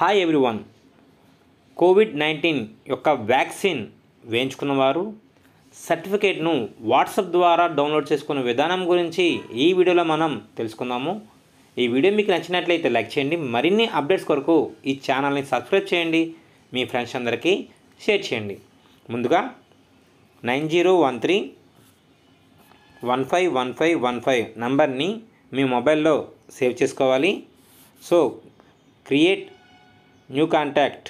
hi everyone covid nineteen యొక్క vaccine వేయించుకున్నవారు సర్టిఫికేట్ను వాట్సాప్ ద్వారా డౌన్లోడ్ చేసుకునే విధానం గురించి ఈ వీడియోలో మనం తెలుసుకుందాము ఈ వీడియో మీకు నచ్చినట్లయితే లైక్ చేయండి మరిన్ని అప్డేట్స్ కొరకు ఈ ఛానల్ని సబ్స్క్రైబ్ చేయండి మీ ఫ్రెండ్స్ అందరికీ షేర్ చేయండి ముందుగా nine zero one three one five one five one five నంబర్ని మీ మొబైల్లో సేవ్ చేసుకోవాలి so create new contact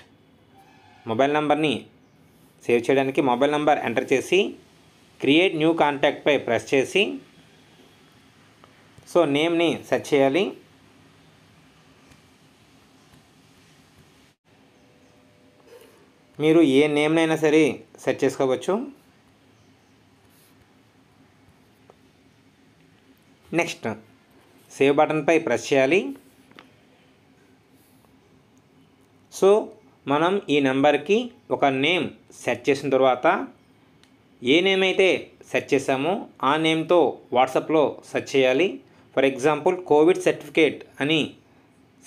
mobile నెంబర్ని సేవ్ చేయడానికి మొబైల్ నెంబర్ ఎంటర్ చేసి క్రియేట్ న్యూ కాంటాక్ట్పై ప్రెస్ చేసి సో నేమ్ని సెర్చ్ చేయాలి మీరు ఏ నేమ్నైనా సరే సెర్చ్ చేసుకోవచ్చు నెక్స్ట్ సేవ్ బటన్పై ప్రెస్ చేయాలి సో మనం ఈ నెంబర్కి ఒక నేమ్ సెట్ చేసిన తర్వాత ఏ నేమ్ అయితే సెట్ చేసామో ఆ నేమ్తో వాట్సాప్లో సెర్చ్ చేయాలి ఫర్ ఎగ్జాంపుల్ కోవిడ్ సర్టిఫికేట్ అని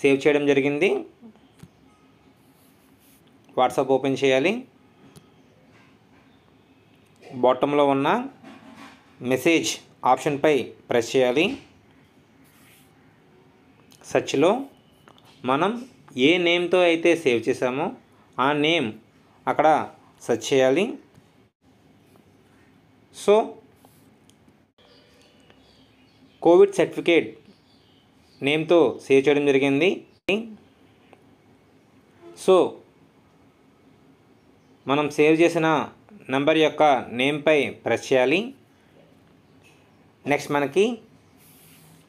సేవ్ చేయడం జరిగింది వాట్సాప్ ఓపెన్ చేయాలి బాటంలో ఉన్న మెసేజ్ ఆప్షన్పై ప్రెస్ చేయాలి సర్చ్లో మనం ఏ నేమ్తో అయితే సేవ్ చేసామో ఆ నేమ్ అక్కడ సెర్చ్ చేయాలి సో కోవిడ్ సర్టిఫికేట్ నేమ్తో సేవ్ చేయడం జరిగింది సో మనం సేవ్ చేసిన నెంబర్ యొక్క నేమ్పై ప్రెస్ చేయాలి నెక్స్ట్ మనకి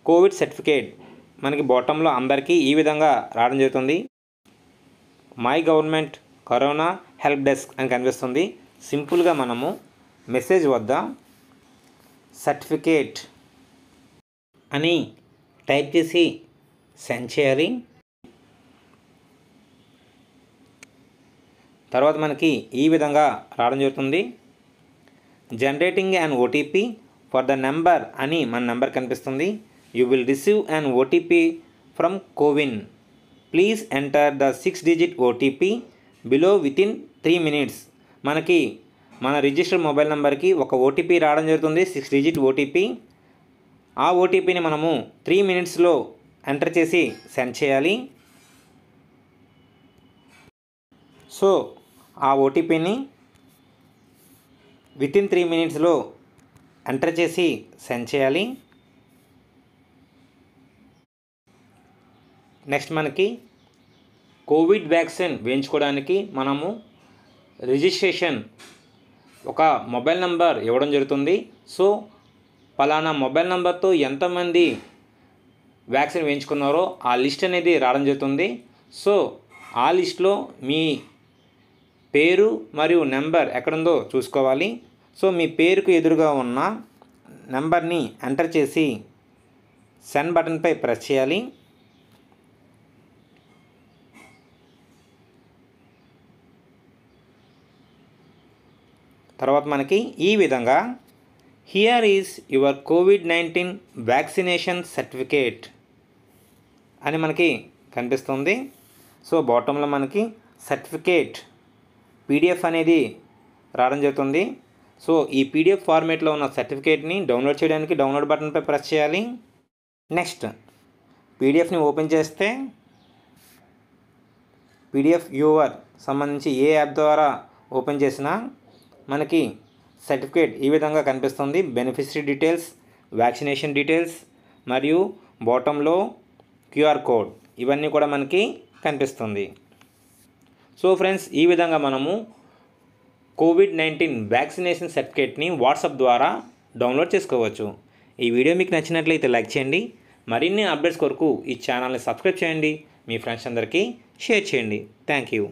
కోవిడ్ సర్టిఫికేట్ మనకి బాటంలో అందరికీ ఈ విధంగా రావడం జరుగుతుంది my government corona help desk అని కనిపిస్తుంది సింపుల్గా మనము మెసేజ్ వద్ద సర్టిఫికేట్ అని టైప్ చేసి సెండ్ చేయాలి తర్వాత మనకి ఈ విధంగా రావడం జరుగుతుంది generating and OTP for the number అని మన నెంబర్ కనిపిస్తుంది you will receive an OTP from CoWIN please enter the six digit OTP below within three minutes మనకి మన రిజిస్టర్ మొబైల్ నెంబర్కి ఒక ఓటీపీ రావడం జరుగుతుంది సిక్స్ డిజిట్ ఓటీపీ ఆ ఓటీపీని మనము త్రీ మినిట్స్లో ఎంటర్ చేసి సెండ్ చేయాలి సో ఆ ఓటీపీని వితిన్ త్రీ మినిట్స్లో ఎంటర్ చేసి సెండ్ చేయాలి నెక్స్ట్ మనకి కోవిడ్ వ్యాక్సిన్ వేయించుకోవడానికి మనము రిజిస్ట్రేషన్ ఒక మొబైల్ నెంబర్ ఇవ్వడం జరుగుతుంది సో పలానా మొబైల్ నెంబర్తో ఎంతమంది వ్యాక్సిన్ వేయించుకున్నారో ఆ లిస్ట్ అనేది రావడం జరుగుతుంది సో ఆ లిస్ట్లో మీ పేరు మరియు నెంబర్ ఎక్కడుందో చూసుకోవాలి సో మీ పేరుకు ఎదురుగా ఉన్న నెంబర్ని ఎంటర్ చేసి సెండ్ బటన్పై ప్రెస్ చేయాలి తర్వాత మనకి ఈ విధంగా here is your Covid nineteen vaccination certificate అని మనకి కనిపిస్తుంది సో బాటంలో మనకి సర్టిఫికేట్ పీడిఎఫ్ అనేది రావడం జరుగుతుంది సో ఈ పీడిఎఫ్ ఫార్మేట్లో ఉన్న సర్టిఫికేట్ని డౌన్లోడ్ చేయడానికి డౌన్లోడ్ బటన్పై ప్రెస్ చేయాలి నెక్స్ట్ పీడిఎఫ్ని ఓపెన్ చేస్తే పీడిఎఫ్ యూవర్ సంబంధించి ఏ యాప్ ద్వారా ఓపెన్ చేసినా మనకి సర్టిఫికేట్ ఈ విధంగా కనిపిస్తుంది బెనిఫిషరీ డీటెయిల్స్ వ్యాక్సినేషన్ డీటెయిల్స్ మరియు బాటంలో క్యూఆర్ కోడ్ ఇవన్నీ కూడా మనకి కనిపిస్తుంది సో ఫ్రెండ్స్ ఈ విధంగా మనము కోవిడ్ నైన్టీన్ వ్యాక్సినేషన్ సర్టిఫికేట్ని వాట్సాప్ ద్వారా డౌన్లోడ్ చేసుకోవచ్చు ఈ వీడియో మీకు నచ్చినట్లయితే లైక్ చేయండి మరిన్ని అప్డేట్స్ కొరకు ఈ ఛానల్ని సబ్స్క్రైబ్ చేయండి మీ ఫ్రెండ్స్ అందరికీ షేర్ చేయండి థ్యాంక్ యూ